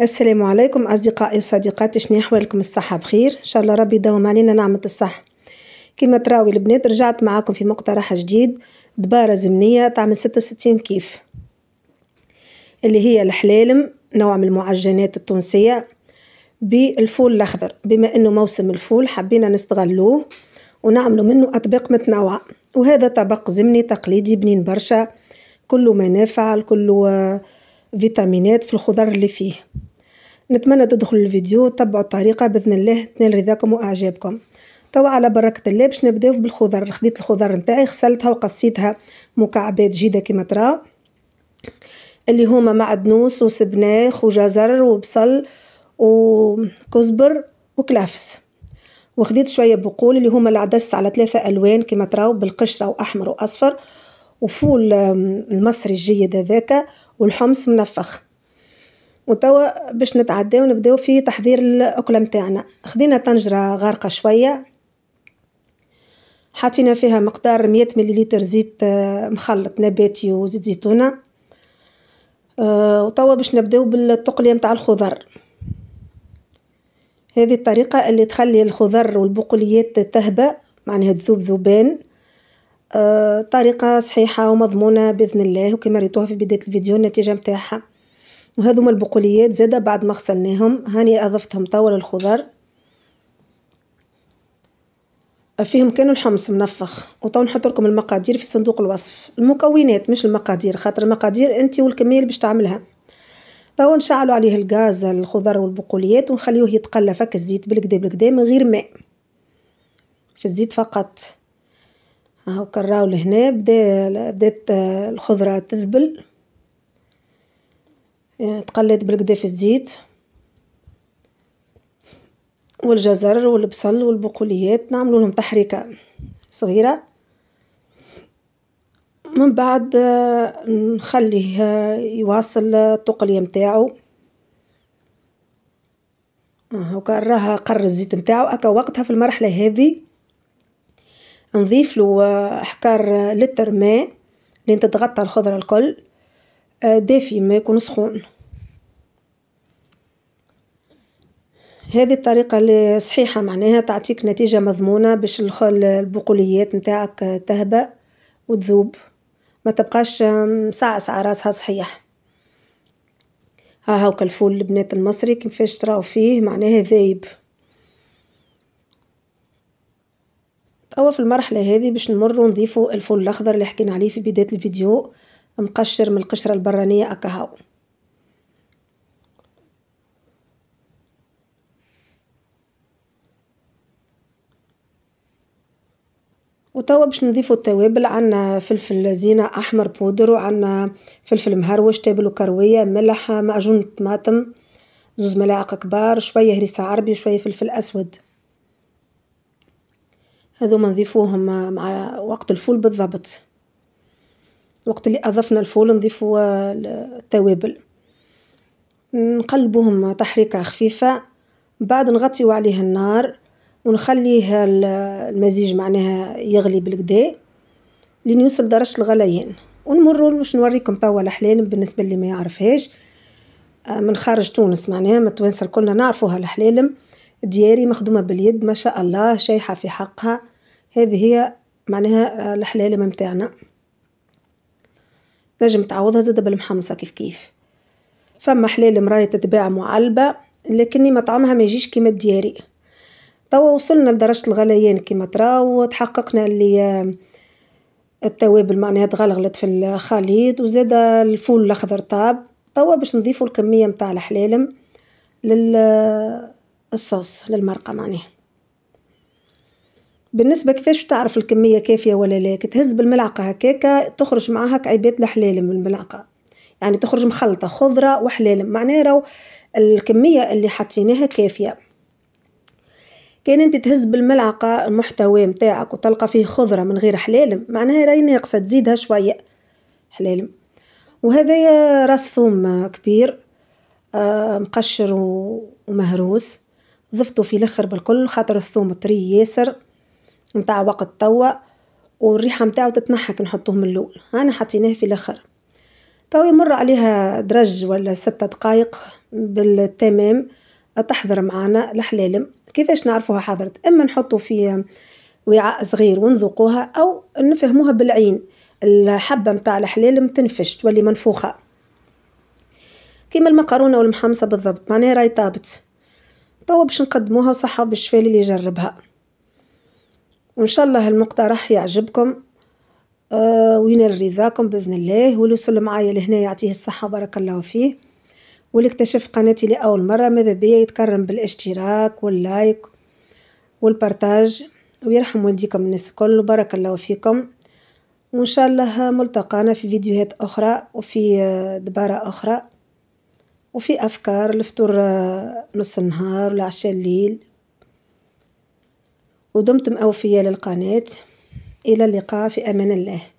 السلام عليكم أصدقائي وصديقاتي شنو أحوالكم الصحة بخير إن شاء الله ربي يداوم علينا نعمة الصحة كما تراوي البنات رجعت معاكم في مقترح جديد دبارة زمنية تعمل ستة وستين كيف اللي هي الحلالم نوع من المعجنات التونسية بالفول الأخضر بما أنه موسم الفول حبينا نستغلوه ونعملوا منه أطباق متنوعة وهذا طبق زمني تقليدي بنين برشا كله منافع كله آه، فيتامينات في الخضر اللي فيه نتمنى تدخلوا الفيديو وتتبعوا الطريقه باذن الله تنال رضاكم واعجابكم توا على بركه الله باش نبداو بالخضر خديت الخضر نتاعي غسلتها وقصيتها مكعبات جيده كما تراو اللي هما معدنوس وسبناخ وجزر وبصل وكزبر وكلافس وخديت شويه بقول اللي هما العدس على ثلاثه الوان كما تراو بالقشره واحمر واصفر وفول المصري الجيد هذاك والحمص منفخ وتوا باش نتعداو نبداو في تحضير الأكلة متاعنا، خدينا طنجرة غارقة شويه، حطينا فيها مقدار ميه مليليتر زيت آه، مخلط نباتي وزيت زيتونه، آه، وتوا باش نبداو بالتقليه متاع الخضر، هذه الطريقه اللي تخلي الخضر والبقوليات تهبى معناها تذوب ذوبان، آه، طريقه صحيحه ومضمونه بإذن الله وكما ريتوها في بداية الفيديو النتيجه نتاعها وهذوما البقوليات زادا بعد ما غسلناهم هاني أضفتهم طول الخضر فيهم كانوا الحمص منفخ وطاو نحط لكم المقادير في صندوق الوصف المكونات مش المقادير خاطر المقادير انت والكميه اللي باش تعملها توا نشعلوا عليه الغاز الخضر والبقوليات ونخليوه يتقلى فك الزيت بالكدا بالكدا من غير ماء في الزيت فقط هاو كراو لهنا بدا بدات الخضره تذبل آه، تقلد بالكدا في الزيت والجزر والبصل والبقوليات نعملو لهم تحريكه صغيره من بعد آه، نخليه آه، يواصل التقليه نتاعو هاكا راها قر الزيت نتاعو هكا وقتها في المرحله هذه نضيف له حكار لتر ماء لين تتغطى الخضره الكل آه، دافي ما يكون سخون هذه الطريقة صحيحة معناها تعطيك نتيجة مضمونة باش البقوليات نتاعك تهبى وتذوب ما تبقاش ساعة راسها صحيح ها هاوكا الفول البنات المصري كيفاش تراو فيه معناها ذايب توا في المرحلة هذه باش نمر ونضيفو الفول الأخضر اللي حكينا عليه في بداية الفيديو مقشر من القشرة البرانية أكهو وتوا باش نضيفو التوابل عندنا فلفل زينة أحمر بودر وعندنا فلفل مهروش تابل وكروية ملح معجون طماطم زوز ملاعق كبار شوية هريسة عربي وشوية فلفل أسود ما نضيفوهم مع وقت الفول بالضبط الوقت اللي اضفنا الفول نضيفوا آه، التوابل نقلبوهم تحريكه خفيفه بعد نغطيو عليه النار ونخليه المزيج معناها يغلي بالكدا لين يوصل درجه الغليان ونمروا باش نوريكم توا الحلال بالنسبه اللي ما يعرفهاش آه، من خارج تونس معناها من التوانسه كلنا نعرفوها الحلالم دياري مخدومه باليد ما شاء الله شايحه في حقها هذه هي معناها آه، الحلالم نتاعنا تنجم تعوضها زاده بالمحمصه كيف كيف فما حلال مراية تتباع معلبة لكني مطعمها ما يجيش كيما الدياري توا وصلنا لدرجة الغليان كيما تراو وتحققنا اللي التوابل معناها تغلغلت في الخليط وزاد الفول الاخضر طاب توا باش نضيفوا الكميه متاع الحلالم للصوص للمرقه معناها بالنسبة كيفاش تعرف الكمية كافية ولا لا تهز بالملعقة هكاكا تخرج معاها كعيبات الحلالم من الملعقة يعني تخرج مخلطة خضرة وحلالم معناها رو الكمية اللي حطيناها كافية كان انت تهز بالملعقة المحتوى متاعك وتلقى فيه خضرة من غير حلالم معناها راهي ناقصة تزيدها شوية حلالم وهذايا راس ثوم كبير آه، مقشر ومهروس ضفته في الاخر بالكل خاطر الثوم طري ياسر متاع وقت توا والريحه متاعو تتنحك نحطوهم اللول انا حطيناه في الاخر توا يمر عليها درج ولا ستة دقائق بالتمام تحضر معانا الحلالم كيفاش نعرفوها حضرت اما نحطو في وعاء صغير ونذوقوها او نفهموها بالعين الحبه متاع الحلالم تنفش تولي منفوخه كيما المقرونه والمحمصه بالضبط معناها راهي طابت توا باش نقدموها وصحه وبالشفاء للي يجربها وإن شاء الله المقترح راح يعجبكم آه وينال رضاكم بإذن الله واللي وصل معايا لهنا يعطيه الصحة بارك الله فيه واللي اكتشف قناتي لأول مرة ماذا بيا يتكرم بالاشتراك واللايك والبارتاج ويرحم والديكم الناس الكل بارك الله فيكم وإن شاء الله ملتقانا في فيديوهات أخرى وفي آه، دبارة أخرى وفي أفكار لفطور آه، نص النهار والعشاء الليل ودمتم أوفياء للقناة إلى اللقاء في أمان الله